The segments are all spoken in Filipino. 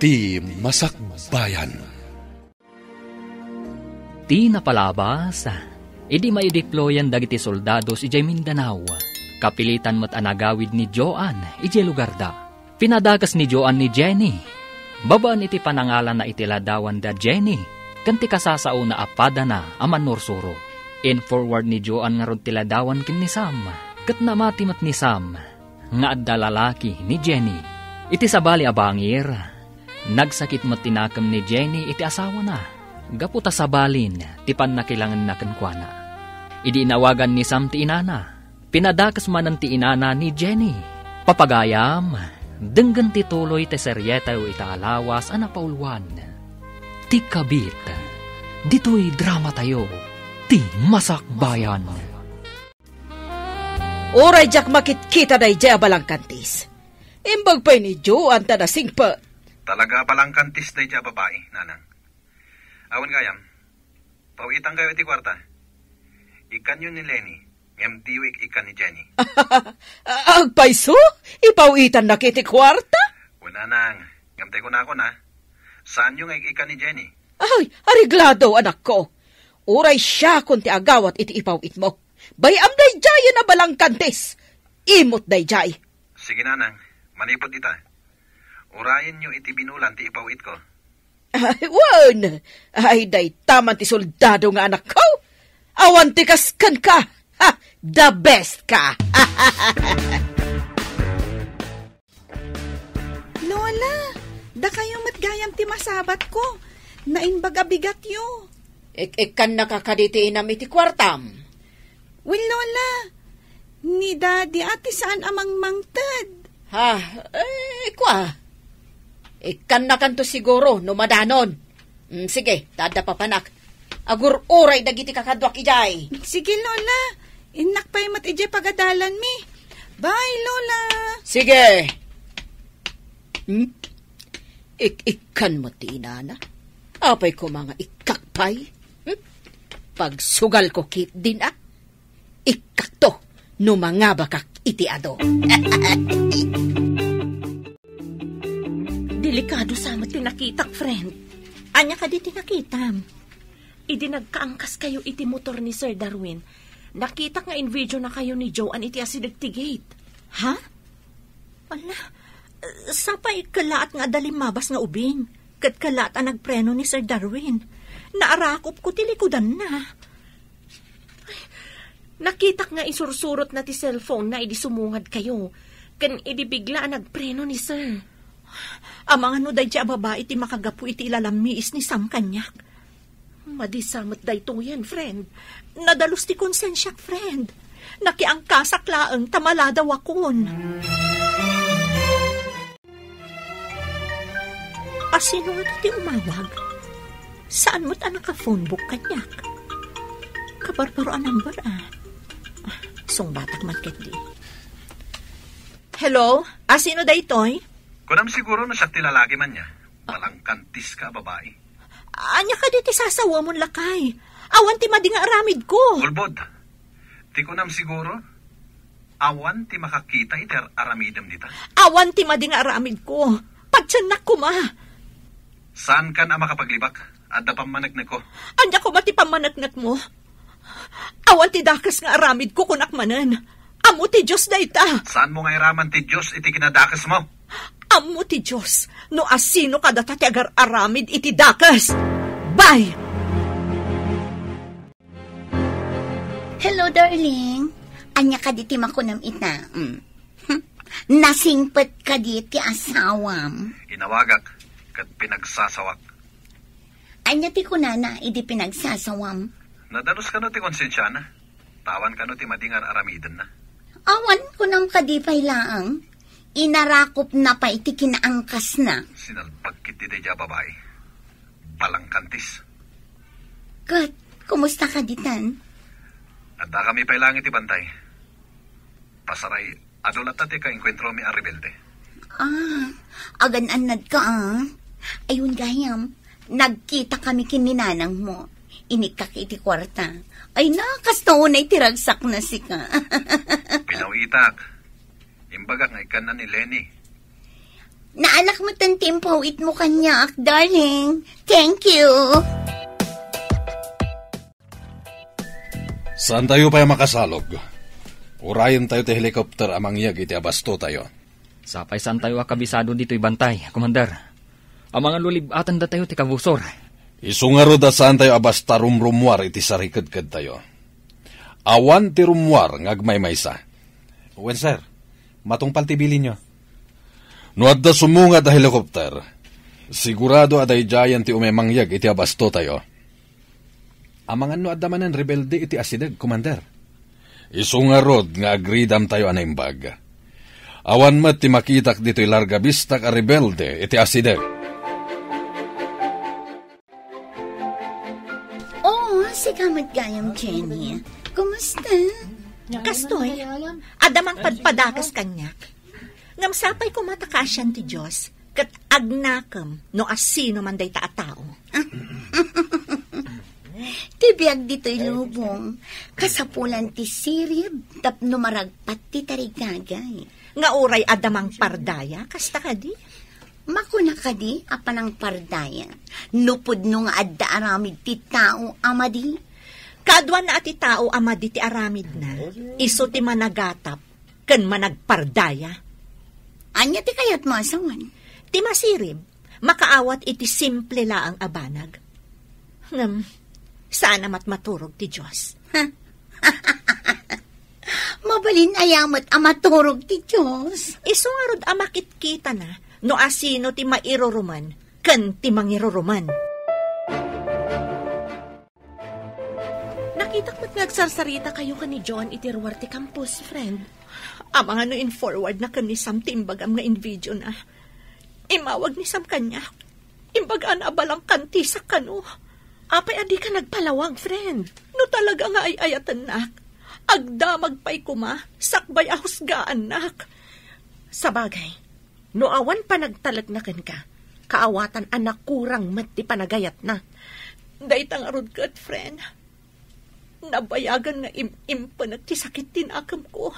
Ti Masakbayan Ti napalabas, idi e may deployan dagiti soldados ijay Mindanao, kapilitan mat anagawid ni Joan e ijay lugar da. Pinadakas ni Joan ni Jenny, babaan iti panangalan na itiladawan da Jenny, kanti kasasao na apada na aman norsuro. In forward ni Joan nga ron tiladawan kin ni Sam, kat namatimat ni Sam, nga adda lalaki ni Jenny. Iti sabali abangir, Nagsakit mo tinakam ni Jenny iti asawa na. Gaputa sa balin, tipan na kailangan na kankwana. Idi inawagan ni Sam ti inana. Pinadakas man ang ti inana ni Jenny. Papagayam, denggan ti tuloy ti seryeta o itaalawas ang napaulwan. Ti kabit, dito'y drama tayo, ti masakbayan. Oray jak makitkita na ijay abalangkantis. Imbag pa ni Jo ang tanasing pa Talaga palang kantis day dya babae, nanang. Awan kayam, pawitan kayo iti kwarta. Ikan yun ni Lenny, ngem tiwik ikan ni Jenny. Ang ah, paiso? Ipawitan na kiti kwarta? Una nang, ngem ko na ako na. Saan yung ikan ni Jenny? Ay, ariglado anak ko. Uray siya kung ti agawat iti ipawit mo. Bayam day jay na balang kantis. Imot day jay. Sige nanang, manipot ita. Urayan nyo iti binulan ti ipawit ko. Ay, wan! Ay, day taman ti soldado nga anak ko! Awan ti kaskan ka! Ha! The best ka! Lola, da kayo matgayam ti masabat ko. Nainbaga bigat yo. Ik kan nakakaditi inam iti kwartam. Well, Lola, ni daddy ati saan amang mangtad? Ha, eh, kwa, Ikan eh, na kanto siguro, numadanon. Mm, sige, tada papanak. Agur uray dagiti kakadwak ijay. Sige, Lola. Inakpay mat ijay pagadalan mi. Bye, Lola. Sige. Hmm? Ik ikan mo ti inana. Apay ko mga ikakpay. Hmm? Pagsugal ko kit din ah. Ikakto. bakak iti ado. delikado sama ti nakitang friend. Anya ka di ti nakitam. Idi nagkaangkas kayo iti motor ni Sir Darwin. Nakita nga in video na kayo ni Joe an iti asidag gate. Ha? Ala, Sapa kalaat nga dalimabas nga ubing. Kat kalaat ang nagpreno ni Sir Darwin. Naarakop ko tilikudan na. Ay, nakitak nga isursurot na ti cellphone na idi sumungad kayo. Kan idi bigla nagpreno ni Sir. Amang ano day dya babae ti makagapu iti ilalamiis ni Sam kanyak. Madisamat day tuyen, friend. Nadalus ti konsensyak, friend. Nakiangkasak laeng tamalada wakon. Asino nga ti umawag? Saan mo't anak ka phone book kanyak? Kabarbaro ang number ah. ah song batak man ket di. Hello? Asino ah, daytoy? toy? Kunam siguro na siya tilalagi man niya. Walang kantis ka, babae. Anya ka ti sasawa mo lakay. Awan ti madinga aramid ko. Bulbod, ti kunam siguro, awan ti makakita iter aramidem dita. Awan ti madinga aramid ko. Pagtsanak ko ma. Saan ka na makapaglibak? At na pamanagnag ko. Anya ko mati pamanagnag mo. Awan ti dakas nga aramid ko kunak manan. Amo ti Diyos da ita. Saan mo nga iraman ti Diyos iti kinadakas mo? Amo ti Diyos, no asino kada tatiagar aramid iti dakas. Bye! Hello, darling. Anya ka diti makunam ita. Mm. Hm. Nasingpat ka diti asawam. Inawagak, kat pinagsasawak. Anya ti kunana, idi pinagsasawam. Nadalos ka no ti konsensyana. Tawan ka no ti madingar aramidan na. Awan kunam kadipay laang inarakop na pa iti kinaangkas na. Sinalpag kiti deja babae. Palangkantis. Kat, kumusta ka ditan? Nanda kami pa ilang iti bantay. Pasaray, adulat ka enkwentro mi arrebelde. Ah, anad ka ah. Ayun gayam, nagkita kami kininanang mo. Inikak iti kwarta. Ay nakas na unay tiragsak na si ka. Pinawitak. Imbaga nga ikan na ni Lenny. Naalak mo tan timpawit mo kanyak, darling. Thank you. Saan tayo pa makasalog? Urayan tayo te helicopter amang yag iti abasto tayo. Sapay saan tayo akabisado dito ibantay, Commander. Amang mga lulibatan da tayo ti kabusor. Isungaro da saan tayo abasta rumrumwar iti sarikadkad tayo. Awan ti rumwar ngagmay maysa. Wen sir, Matungpal tibilin nyo. No da sumungad a helicopter. Sigurado aday giant ti umemangyag iti abasto tayo. Amangan no adda manan rebelde iti asidag, commander. Isungarod nga agridam tayo anaimbag. Awan mat ti makitak dito'y larga bistak a rebelde iti asidag. Oo, oh, si Kamat Gayam Jenny. Kumusta? Kastoy, eh. adamang padpadakas kanyak. Ngamsapay ko matakasyan ti Diyos, kat agnakam no asino man day taatao. Ah. Tibiyag dito'y lubong, kasapulan ti sirib, tap numaragpat ti tarigagay. Nga uray adamang pardaya, kasta ka di? Makuna ka di, apanang pardaya. Nupod nung adda aramid ti tao, amadi. Kadwan na ati tao ama di aramid na. Iso ti managatap, ken managpardaya. Anya ti kayat masawan? Ti masirib, makaawat iti simple la ang abanag. Ngam, sana matmaturog ti Diyos. Mabalin ayamat amaturog ah, ti Diyos. Iso nga rod ah, na, no asino ti mairoruman, kan ti mangiroruman. Itak mat nagsarsarita kayo ka ni John itirwarte campus, friend. Amang ano in forward na kami sam timbagam nga in video na. Imawag ni sam kanya. Imbagaan abalang kanti sa kanu. Apay adi ka nagpalawag, friend. No talaga nga ay ayatan nak. Agda magpay kuma, sakbay ahusgaan nak. Sabagay, no awan pa nagtalag na kan ka, kaawatan anak kurang mati panagayat na. Dahit ang arod good, friend Nabayagan nga im-im pa nagtisakitin akam ko.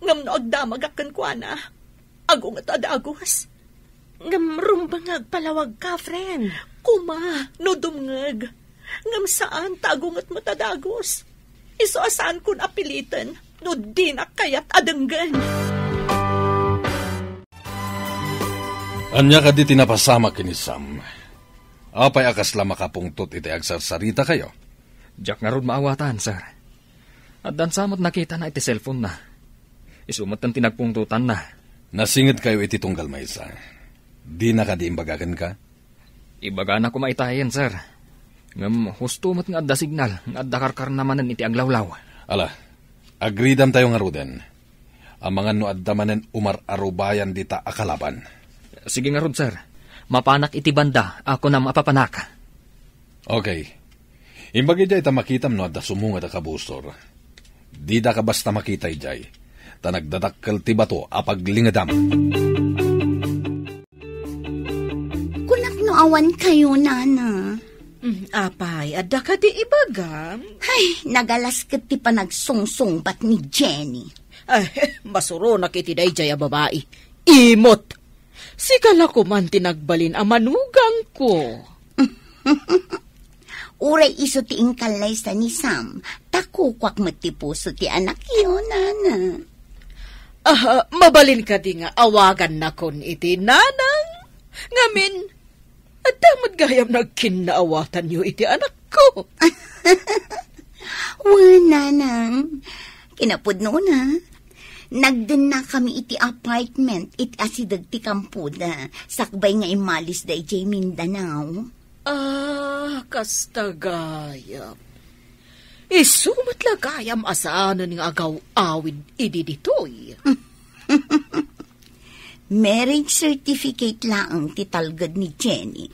Ngam no agdamag akan ko na. Agong at adagos. Ngam rumbangag palawag ka, friend. Kuma, no dumngag. Ngam saan tagong at matadagos. Iso asaan kun apilitan. No di na kayat adanggan. Anya ka di tinapasama kini Sam. Apay akas la makapungtot iti agsarsarita kayo. Jack nga maawatan, sir. At dan samot nakita na iti cellphone na. Isumat ng tinagpungtutan na. Nasingit kayo iti tunggal maysa. Di na ka di imbagagan ka? Ibaga na ko maitayin, sir. Ngam, husto mat nga adda signal, nga adda karkar naman iti lawlaw. Ala, agridam tayo nga roden. Amangan no addamanen umar-arubayan dita akalaban. Sige nga rod, sir. Mapanak iti banda, ako na mapapanak. Okay. Imbagay jay ta makitam no adda sumunga da kabustor. Di da ka basta makita jay. Ta nagdadakkel ti bato paglingadam. Kunak no awan kayo, nana. Mm, apay, adda ka ti ibagam. Ay, nagalas kat ti panagsungsung bat ni Jenny. Ay, masuro na kiti dayjay a babae. Imot! Sikala ko man tinagbalin a manugang ko. Uray iso ti ingkalay sa ni Sam. Takukwak matipuso ti anak iyo, nana. Ah, mabalin ka di nga awagan na kon iti nanang. Ngamin, at damad gayam nagkinaawatan niyo iti anak ko. Wala, nanang. Kinapod noon, ha? Nagden na kami iti apartment iti asidag ti kampuda. Sakbay nga imalis da iti Mindanao. Ah, kastagayam. Isumat lagayam asaanan ng agaw awid idi ditoy. Marriage certificate lang ti talgad ni Jenny.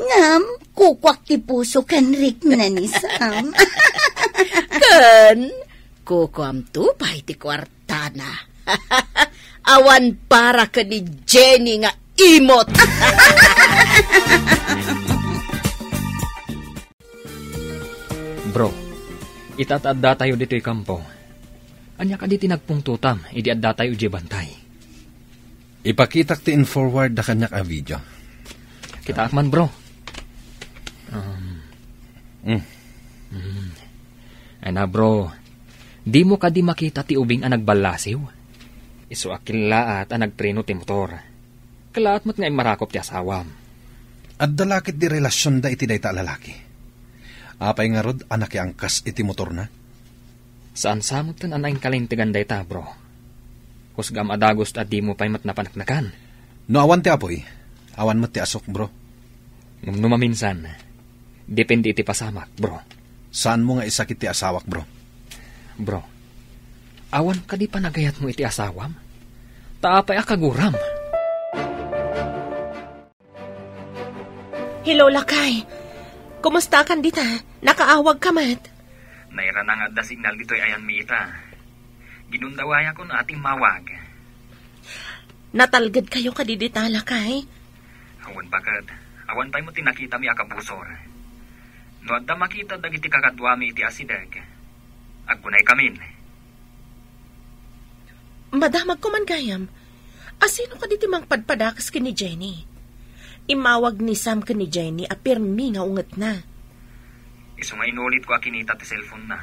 Ngam, kukwak ti puso kan rik na ni Sam. kan, kukwam tupay ti kwartana. Awan para ka ni Jenny nga imot. Bro, itatadda tayo dito'y kampo. Anya ka nagpungtutam, tinagpungtutam, idiadda tayo di bantay. Ipakitak ti in forward da kanyak a video. Kita man, bro. Um, mm. Mm. Ana bro, di mo ka di makita ti ubing a nagbalasiw. Isu akila at a nagpreno ti motor. Kalaat mo't nga marakop ti asawam. At dalakit di relasyon da iti day ta lalaki. Apay nga rod, anak angkas iti motor na. Saan samot tan anayang kalintigan day ta, bro? Kusgam adagos at di mo pa'y matnapanaknakan. No, awan ti apoy. Awan mo ti asok, bro. Numaminsan, depende iti pasamak, bro. Saan mo nga isakit ti asawak, bro? Bro, awan ka di pa nagayat mo iti asawam? Taapay akaguram. Hello, Lakay. Kumusta kan dita? Nakaawag ka mat? Naira na nga da signal dito'y ayan miita. Ginundawaya ko na ating mawag. Natalgad kayo kadiditala kay? Awan bakad. Awan tayo mo tinakita mi akabusor. No adda makita dagiti kakadwa kakadwami iti asidag. Aggunay kamin. Madamag ko man gayam. Asino ka diti mang padpadakas kini Jenny? Imawag ni Sam ka ni Jenny a pirmi nga unget na. Iso nga inulit ko a kinita ti cellphone na.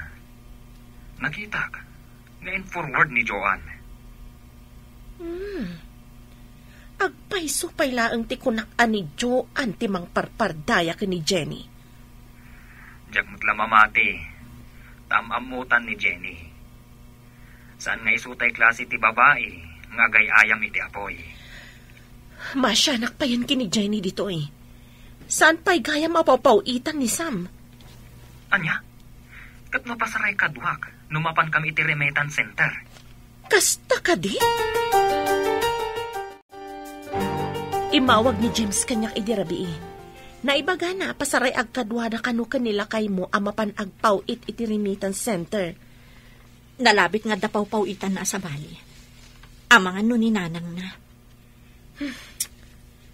Nakita ka. Ngayon forward ni Joanne. Hmm. Agpay-supay laang ti kunak-an ni Joanne ti mang parpardaya ka ni Jenny. Diyak mutla mamati. Tamamutan ni Jenny. Saan nga isutay klase ti babae nga gayayam iti apoy. Masyanak pa yan kinig Jenny dito eh. Saan pa'y gaya mapapawitan ni Sam? Anya, kat mapasaray ka duhak, numapan kami iti remetan center. Kasta ka di? Imawag ni James kanyak idirabi eh. Naibaga na pasaray agkadwa agkadwada kanu kanila kay mo amapan agpawit iti remittance center. Nalabit nga dapaw-pawitan na sa bali. Amangan no ni nanang na.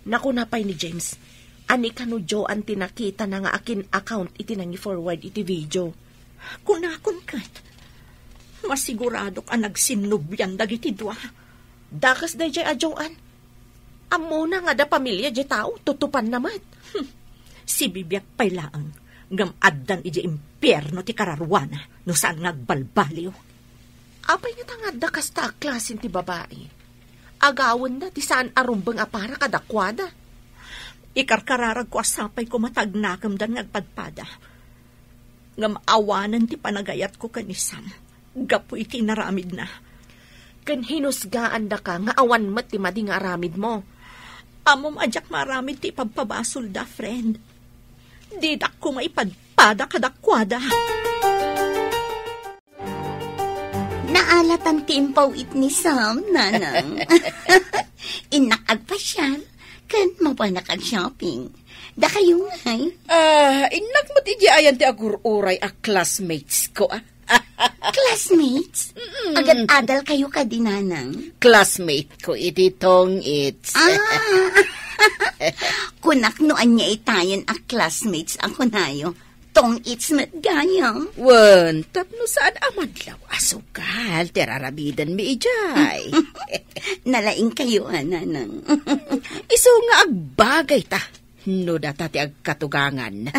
Naku na napay ni James. Ani ka no Joe ang tinakita na nga akin account iti nangi forward iti video. Kunakon kat. Masigurado ka nagsinubyan dagiti dua. Dakas na jay adyoan. Amo na nga da pamilya jay tao, tutupan naman. Hmm. Si Bibiak pailaang gam addan ije impyerno ti kararwana no saan nagbalbaliw. Apay nga tangad da kasta klasin ti babae agawon na ti saan arumbang apara kadakwada. Ikarkararag ko asapay ko matag nakamdan ngagpadpada. Ngam awanan ti panagayat ko kanisam. Gapu iti naramid na. Kan hinusgaan da ka nga awan mat ti mading aramid mo. Amom ajak maramid ti pagpabasol da, friend. Didak ko maipadpada kadakwada. Kadakwada. Naalat ang timpawit ni Sam, nanang. Inakagpasyal, kan mapanakag shopping. Da kayo nga Ah, inak mo ti ayan ti agururay a classmates ko ah. Classmates? Mm-mm. Agad adal kayo ka din, nanang. Classmate ko, ititong it's. ah! Kunak noan niya itayan a classmates ako nayo tong itsmet gayam. Wan, tapno saan aman law asukal, terarabidan mi ijay. Nalaing kayo, ananang. Iso nga agbagay ta. No datati agkatugangan.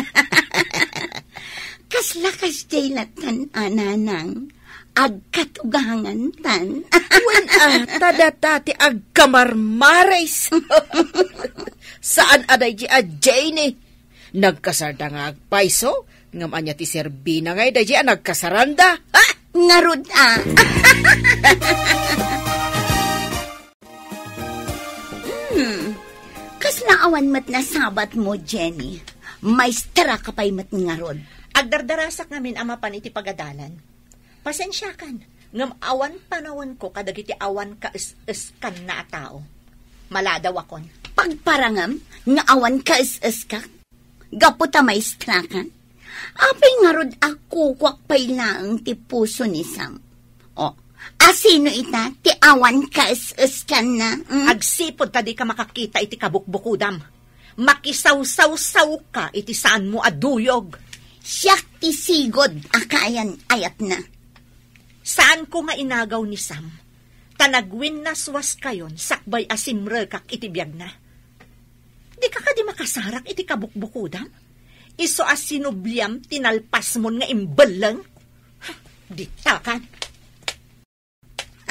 Kaslakas jay natan, ananang. Agkatugangan tan. Wan ata ah, datati agkamarmares. saan aday jay ajay ah, ni? Nagkasarda nga agpaiso, ngam ti Serbina ngay da dyan ah, nagkasaranda. Ha? Ah, ngarod ah! hmm, kas naawan mat na sabat mo, Jenny. Maestra ka pa'y mat ngarod. Agdardarasak namin ama pan iti pagadalan. Pasensyakan, ngam awan panawan ko kadagiti awan ka is-iskan na tao. Maladaw akon. Pagparangam, nga awan ka is-is Gaputa maistrakan. Apay nga rod ako kwakpay laang ti puso ni Sam. O, asino ita ti awan ka iskan na? Mm? Agsipod ta di ka makakita iti kabukbukudam. Makisaw-saw-saw ka iti saan mo aduyog. Siyak ti sigod akayan ayat na. Saan ko nga inagaw ni Sam? Tanagwin na suwas kayon, sakbay asimre kak itibiyag na Di ka ka di makasarak iti kabukbukudam? Iso as sinubliam tinalpas mo nga imbalang? Ha, di takan.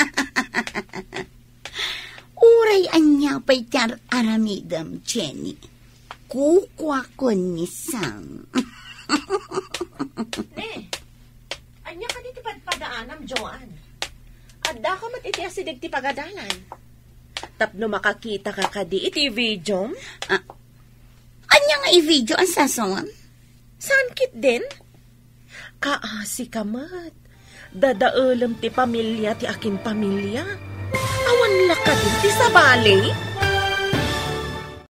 Uray anya pa'y tar aramidam, Jenny. Kukwa ko ni Sam. eh, anya ka di ti padpadaanam, Joan. Adda ko matitias si Digti pagadalan tap no makakita ka kadi iti video. Ah, anya nga i-video ang sasongan? Saan kit din? Kaasi kamat. Dadaulam ti pamilya ti akin pamilya. Awan lakad ti sabali. Eh?